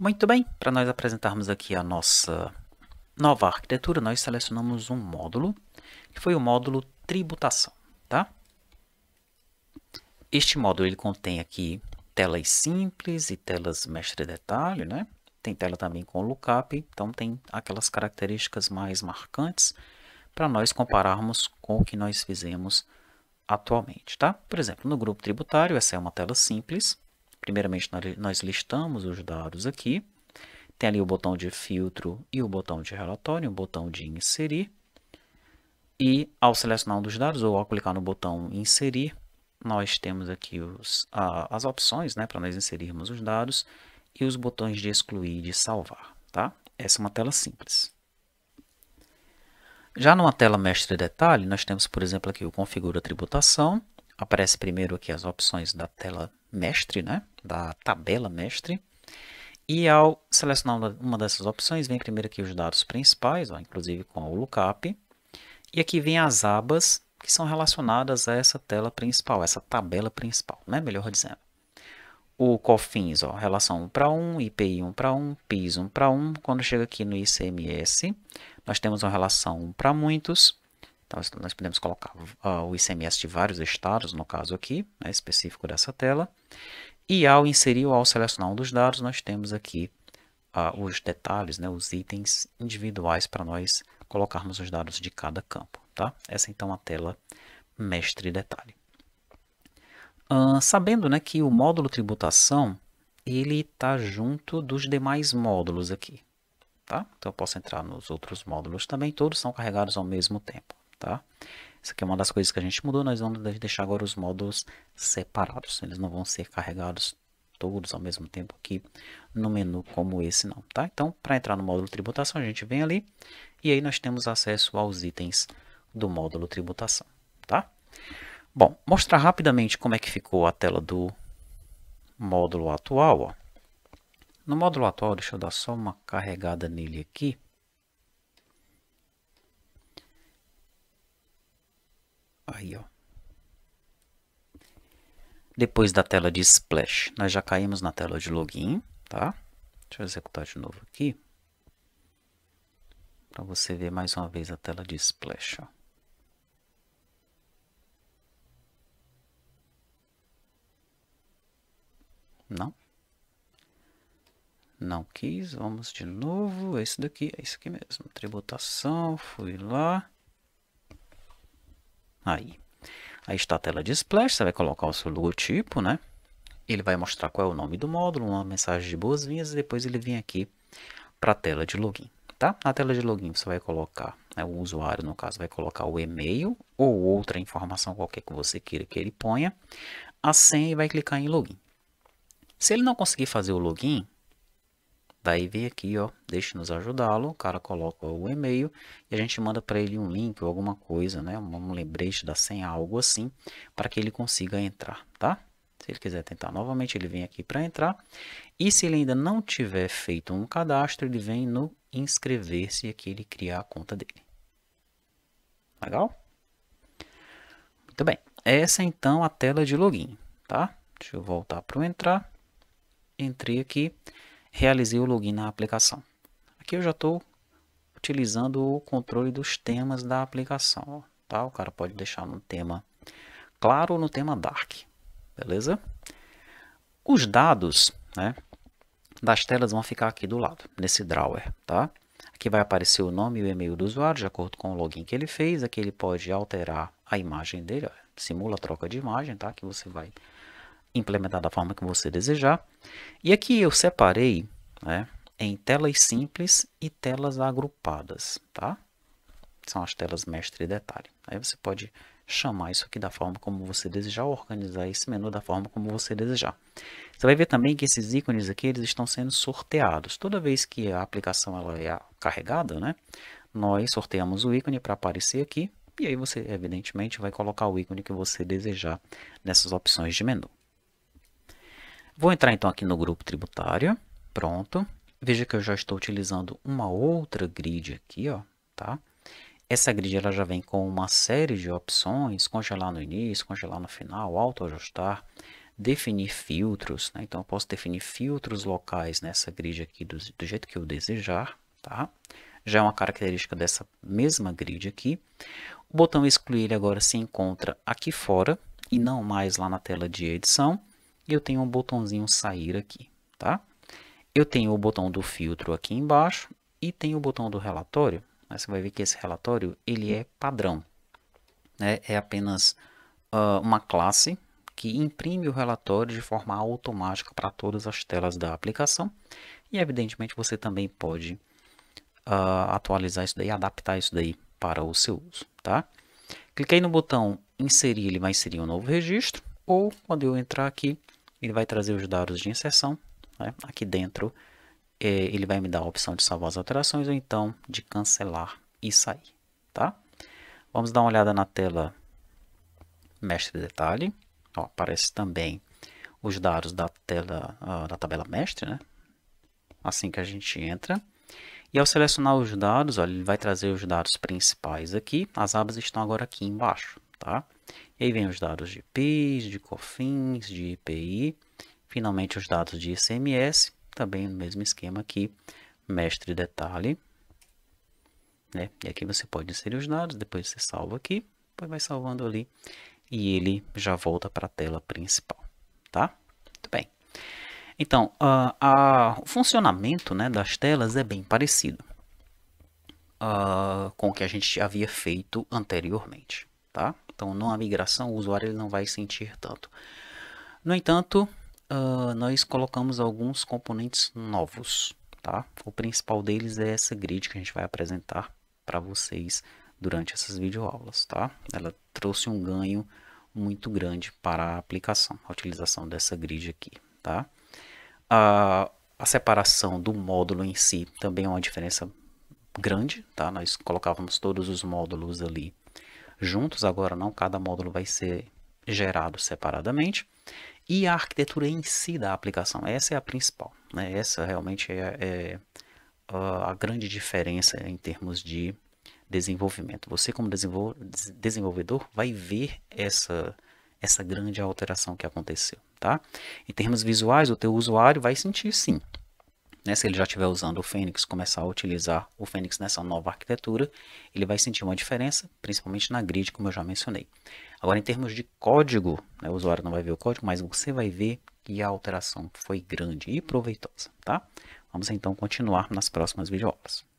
Muito bem, para nós apresentarmos aqui a nossa nova arquitetura, nós selecionamos um módulo, que foi o módulo tributação, tá? Este módulo ele contém aqui telas simples e telas mestre detalhe, né? Tem tela também com lookup, então tem aquelas características mais marcantes para nós compararmos com o que nós fizemos atualmente, tá? Por exemplo, no grupo tributário, essa é uma tela simples, Primeiramente, nós listamos os dados aqui. Tem ali o botão de filtro e o botão de relatório, o botão de inserir. E ao selecionar um dos dados ou ao clicar no botão inserir, nós temos aqui os, a, as opções né, para nós inserirmos os dados e os botões de excluir e de salvar. Tá? Essa é uma tela simples. Já numa tela mestre detalhe, nós temos, por exemplo, aqui o configura tributação. Aparece primeiro aqui as opções da tela mestre, né? da tabela mestre. E ao selecionar uma dessas opções, vem primeiro aqui os dados principais, ó, inclusive com o lookup. E aqui vem as abas que são relacionadas a essa tela principal, essa tabela principal, né? melhor dizendo. O COFINS, ó, relação 1 para 1, IPI 1 para 1, PIS 1 para 1. Quando chega aqui no ICMS, nós temos uma relação 1 para muitos. Então, nós podemos colocar ah, o ICMS de vários estados, no caso aqui, né, específico dessa tela. E ao inserir ou ao selecionar um dos dados, nós temos aqui uh, os detalhes, né, os itens individuais para nós colocarmos os dados de cada campo. Tá? Essa então é a tela mestre detalhe. Uh, sabendo né, que o módulo tributação ele está junto dos demais módulos aqui. Tá? Então eu posso entrar nos outros módulos também, todos são carregados ao mesmo tempo tá? Isso aqui é uma das coisas que a gente mudou, nós vamos deixar agora os módulos separados, eles não vão ser carregados todos ao mesmo tempo aqui no menu como esse não, tá? Então, para entrar no módulo tributação, a gente vem ali e aí nós temos acesso aos itens do módulo tributação, tá? Bom, mostrar rapidamente como é que ficou a tela do módulo atual, ó. No módulo atual, deixa eu dar só uma carregada nele aqui. Aí, ó. Depois da tela de splash, nós já caímos na tela de login, tá? Deixa eu executar de novo aqui. Para você ver mais uma vez a tela de splash, ó. Não? Não quis, vamos de novo, esse daqui, é isso aqui mesmo, tributação, fui lá, Aí. Aí está a tela de splash, você vai colocar o seu logotipo, né? Ele vai mostrar qual é o nome do módulo, uma mensagem de boas-vindas e depois ele vem aqui para a tela de login, tá? Na tela de login você vai colocar, né, o usuário no caso vai colocar o e-mail ou outra informação qualquer que você queira que ele ponha, a senha e vai clicar em login. Se ele não conseguir fazer o login, Daí vem aqui, ó, deixe-nos ajudá-lo, o cara coloca o e-mail e a gente manda para ele um link ou alguma coisa, né? Um lembrete da senha, algo assim, para que ele consiga entrar, tá? Se ele quiser tentar novamente, ele vem aqui para entrar. E se ele ainda não tiver feito um cadastro, ele vem no inscrever-se e aqui ele cria a conta dele. Legal? Muito bem. Essa é então a tela de login, tá? Deixa eu voltar para o entrar. Entrei aqui realizei o login na aplicação. Aqui eu já estou utilizando o controle dos temas da aplicação. Tá? O cara pode deixar no tema claro ou no tema dark. Beleza? Os dados né, das telas vão ficar aqui do lado, nesse drawer. Tá? Aqui vai aparecer o nome e o e-mail do usuário, de acordo com o login que ele fez. Aqui ele pode alterar a imagem dele. Ó. Simula a troca de imagem, tá? que você vai implementar da forma que você desejar. E aqui eu separei né, em telas simples e telas agrupadas, tá? São as telas mestre e detalhe. Aí você pode chamar isso aqui da forma como você desejar, organizar esse menu da forma como você desejar. Você vai ver também que esses ícones aqui, eles estão sendo sorteados. Toda vez que a aplicação ela é carregada, né? Nós sorteamos o ícone para aparecer aqui. E aí você, evidentemente, vai colocar o ícone que você desejar nessas opções de menu. Vou entrar então aqui no grupo tributário. Pronto. Veja que eu já estou utilizando uma outra grid aqui, ó, tá? Essa grid ela já vem com uma série de opções, congelar no início, congelar no final, autoajustar, definir filtros, né? Então eu posso definir filtros locais nessa grid aqui do, do jeito que eu desejar, tá? Já é uma característica dessa mesma grid aqui. O botão excluir agora se encontra aqui fora e não mais lá na tela de edição eu tenho um botãozinho sair aqui, tá? Eu tenho o botão do filtro aqui embaixo e tenho o botão do relatório. Mas você vai ver que esse relatório ele é padrão, né? É apenas uh, uma classe que imprime o relatório de forma automática para todas as telas da aplicação. E evidentemente você também pode uh, atualizar isso daí, adaptar isso daí para o seu uso, tá? Cliquei no botão inserir, ele vai inserir um novo registro, ou quando eu entrar aqui, ele vai trazer os dados de inserção. Né? Aqui dentro, é, ele vai me dar a opção de salvar as alterações ou então de cancelar e sair. Tá? Vamos dar uma olhada na tela mestre detalhe. Ó, aparece também os dados da, tela, uh, da tabela mestre, né? assim que a gente entra. E ao selecionar os dados, ele vai trazer os dados principais aqui. As abas estão agora aqui embaixo, tá? E aí vem os dados de PIS, de COFINS, de IPI, finalmente os dados de ICMS, também no mesmo esquema aqui, mestre detalhe. Né? E aqui você pode inserir os dados, depois você salva aqui, depois vai salvando ali e ele já volta para a tela principal, tá? Muito bem. Então, a, o funcionamento né, das telas é bem parecido ah, com o que a gente havia feito anteriormente, tá? Então, numa migração, o usuário ele não vai sentir tanto. No entanto, uh, nós colocamos alguns componentes novos, tá? O principal deles é essa grid que a gente vai apresentar para vocês durante essas videoaulas, tá? Ela trouxe um ganho muito grande para a aplicação, a utilização dessa grid aqui, tá? A, a separação do módulo em si também é uma diferença grande, tá? Nós colocávamos todos os módulos ali juntos, agora não, cada módulo vai ser gerado separadamente. E a arquitetura em si da aplicação, essa é a principal. Né? Essa realmente é, é ah, a grande diferença em termos de desenvolvimento. Você, como desenvolvedor, vai ver essa, essa grande alteração que aconteceu. Tá? Em termos visuais, o teu usuário vai sentir sim. Né? Se ele já estiver usando o Fênix, começar a utilizar o Fênix nessa nova arquitetura, ele vai sentir uma diferença, principalmente na grid, como eu já mencionei. Agora, em termos de código, né? o usuário não vai ver o código, mas você vai ver que a alteração foi grande e proveitosa, tá? Vamos então continuar nas próximas videoaulas.